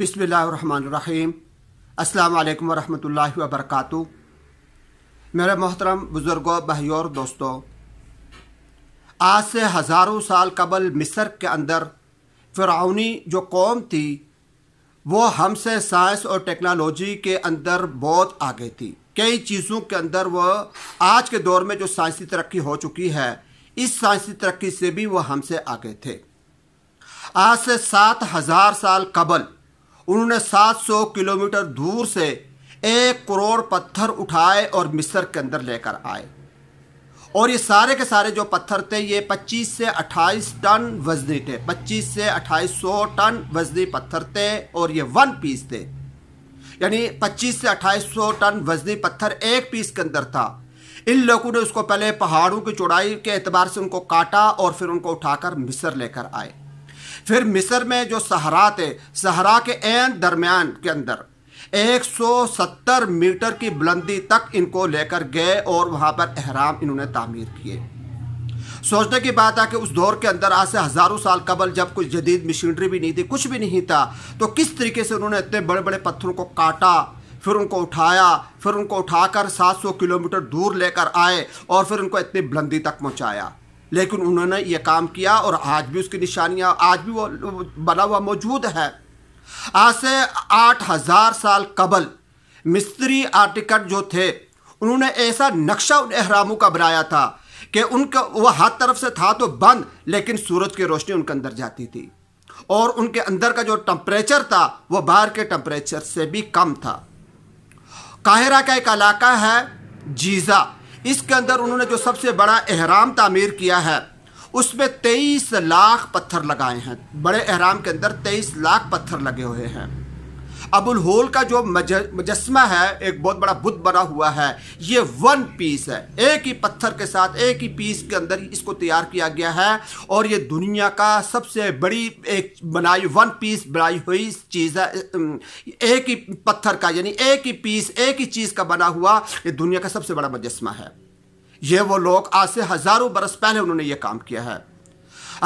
بسم اللہ الرحمن الرحیم السلام علیکم ورحمۃ اللہ وبرکاتہ میرے محترم بزرگوں بہیور دوستو دوستوں آج سے ہزاروں سال قبل مصر کے اندر فرعونی جو قوم تھی وہ ہم سے سائنس اور ٹیکنالوجی کے اندر بہت آگے تھی کئی چیزوں کے اندر وہ آج کے دور میں جو سائنسی ترقی ہو چکی ہے اس سائنسی ترقی سے بھی وہ ہم سے آگے تھے آج سے سات ہزار سال قبل انہوں نے سات سو کلومیٹر دور سے ایک کروڑ پتھر اٹھائے اور مصر کے اندر لے کر آئے اور یہ سارے کے سارے جو پتھر تھے یہ پچیس سے اٹھائیس ٹن وزنی تھے پچیس سے اٹھائیس سو ٹن وزنی پتھر تھے اور یہ ون پیس تھے یعنی پچیس سے اٹھائیس سو ٹن وزنی پتھر ایک پیس کے اندر تھا ان لوگوں نے اس کو پہلے پہاڑوں کی چوڑائی کے اعتبار سے ان کو کاٹا اور پھر ان کو اٹھا کر مصر لے کر آئے پھر مصر میں جو سہرا تھے سہرا کے درمیان کے اندر ایک سو ستر میٹر کی بلندی تک ان کو لے کر گئے اور وہاں پر احرام انہوں نے تعمیر کیے سوچنے کی بات ہے کہ اس دور کے اندر آج سے ہزاروں سال قبل جب کچھ جدید مشینری بھی نہیں تھی کچھ بھی نہیں تھا تو کس طریقے سے انہوں نے اتنے بڑے بڑے پتھروں کو کاٹا پھر ان کو اٹھایا پھر ان کو اٹھا کر سات سو کلومیٹر دور لے کر آئے اور پھر ان کو اتنی بلندی تک پہنچایا لیکن انہوں نے یہ کام کیا اور آج بھی اس کی نشانیاں آج بھی وہ بنا ہوا موجود ہے آج سے آٹھ ہزار سال قبل مستری آرٹیکٹ جو تھے انہوں نے ایسا نقشہ ان احراموں کا بنایا تھا کہ ان کا وہ ہاتھ طرف سے تھا تو بند لیکن سورج کی روشنی ان کے اندر جاتی تھی اور ان کے اندر کا جو ٹمپریچر تھا وہ باہر کے ٹمپریچر سے بھی کم تھا قاہرہ کا ایک علاقہ ہے جیزا اس کے اندر انہوں نے جو سب سے بڑا احرام تعمیر کیا ہے اس میں تیئیس لاکھ پتھر لگائے ہیں بڑے احرام کے اندر تیئیس لاکھ پتھر لگے ہوئے ہیں الہول کا جو مجسمہ ہے ایک بہت بڑا بدھ بنا ہوا ہے یہ ون پیس ہے ایک ہی پتھر کے ساتھ ایک ہی پیس کے اندر اس کو تیار کیا گیا ہے اور یہ دنیا کا سب سے بڑی ایک بنائی ون پیس بنائی ہوئی چیز ہے ایک ہی پتھر کا یعنی ایک ہی پیس ایک ہی چیز کا بنا ہوا یہ دنیا کا سب سے بڑا مجسمہ ہے یہ وہ لوگ آج سے ہزاروں برس پہلے انہوں نے یہ کام کیا ہے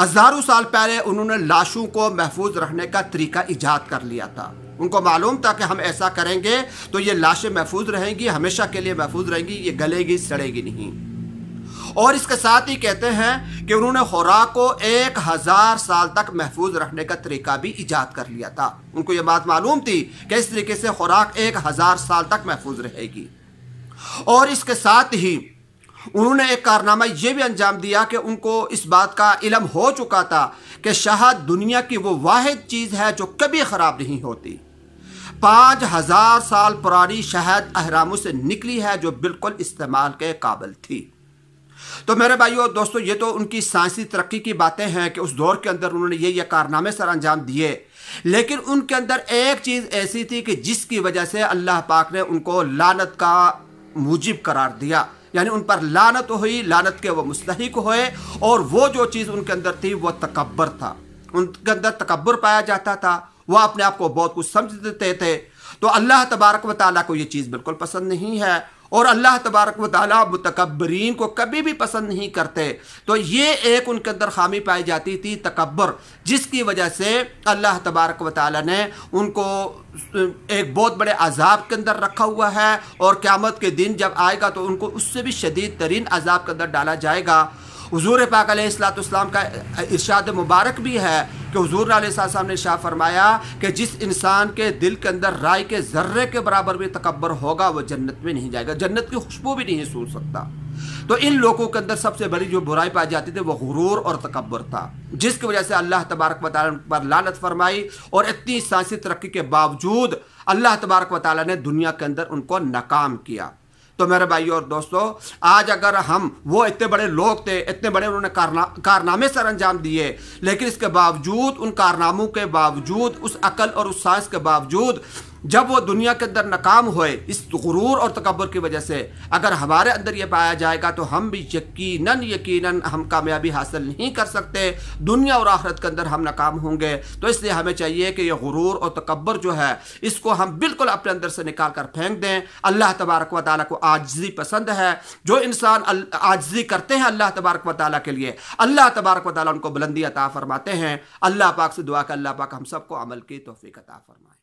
ہزاروں سال پہلے انہوں نے لاشوں کو محفوظ رکھنے کا طریقہ ایجاد کر لیا تھا ان کو معلوم تھا کہ ہم ایسا کریں گے تو یہ لاشیں محفوظ رہیں گی ہمیشہ کے لیے محفوظ رہیں گی یہ گلے گی سڑے گی نہیں اور اس کے ساتھ ہی کہتے ہیں کہ انہوں نے خوراک کو ایک ہزار سال تک محفوظ رکھنے کا طریقہ بھی ایجاد کر لیا تھا ان کو یہ بات معلوم تھی کہ اس طریقے سے خوراک ایک ہزار سال تک محفوظ رہے گی اور اس کے ساتھ ہی انہوں نے ایک کارنامہ یہ بھی انجام دیا کہ ان کو اس بات کا علم ہو چکا تھا کہ شہد دنیا کی وہ واحد چیز ہے جو کبھی خراب نہیں ہوتی پانچ ہزار سال پرانی شہد احراموں سے نکلی ہے جو بالکل استعمال کے قابل تھی تو میرے بھائیو دوستو یہ تو ان کی سائنسی ترقی کی باتیں ہیں کہ اس دور کے اندر انہوں نے یہ کارنامے سر انجام دیے لیکن ان کے اندر ایک چیز ایسی تھی کہ جس کی وجہ سے اللہ پاک نے ان کو لانت کا موجب قرار دیا یعنی ان پر لانت ہوئی لانت کے وہ مستحق ہوئے اور وہ جو چیز ان کے اندر تھی وہ تکبر تھا ان کے اندر تکبر پایا جاتا تھا وہ اپنے آپ کو بہت کچھ سمجھ دیتے تھے تو اللہ تبارک و تعالیٰ کو یہ چیز بالکل پسند نہیں ہے اور اللہ تبارک و تعالیٰ متکبرین کو کبھی بھی پسند نہیں کرتے تو یہ ایک ان کے اندر خامی پائی جاتی تھی تکبر جس کی وجہ سے اللہ تبارک و تعالیٰ نے ان کو ایک بہت بڑے عذاب کے اندر رکھا ہوا ہے اور قیامت کے دن جب آئے گا تو ان کو اس سے بھی شدید ترین عذاب کے اندر ڈالا جائے گا حضور پاک علیہ السلام کا ارشاد مبارک بھی ہے کہ حضور علیہ السلام نے شاہ فرمایا کہ جس انسان کے دل کے اندر رائے کے ذرے کے برابر بھی تکبر ہوگا وہ جنت میں نہیں جائے گا جنت کی خوشبو بھی نہیں سو سکتا تو ان لوگوں کے اندر سب سے بڑی جو برائی پائی جاتی تھی وہ غرور اور تکبر تھا جس کی وجہ سے اللہ تبارک و تعالیٰ پر لانت فرمائی اور اتنی سائنسی ترقی کے باوجود اللہ تبارک و تعالیٰ نے دنیا کے اندر ان کو ناکام کیا تو میرے بھائی اور دوستو آج اگر ہم وہ اتنے بڑے لوگ تھے اتنے بڑے انہوں نے کارنا کارنامے سر انجام دیے لیکن اس کے باوجود ان کارناموں کے باوجود اس عقل اور اس سائنس کے باوجود جب وہ دنیا کے اندر ناکام ہوئے اس غرور اور تکبر کی وجہ سے اگر ہمارے اندر یہ پایا جائے گا تو ہم بھی یقیناً یقیناً ہم کامیابی حاصل نہیں کر سکتے دنیا اور آخرت کے اندر ہم ناکام ہوں گے تو اس لیے ہمیں چاہیے کہ یہ غرور اور تکبر جو ہے اس کو ہم بالکل اپنے اندر سے نکال کر پھینک دیں اللہ تبارک و تعالیٰ کو آجزی پسند ہے جو انسان آجزی کرتے ہیں اللہ تبارک و تعالیٰ کے لیے اللہ تبارک و تعالیٰ ان کو بلندی عطا فرماتے ہیں اللہ پاک سے دعا کہ اللہ پاک ہم سب کو عمل کی توفیق عطا فرمائے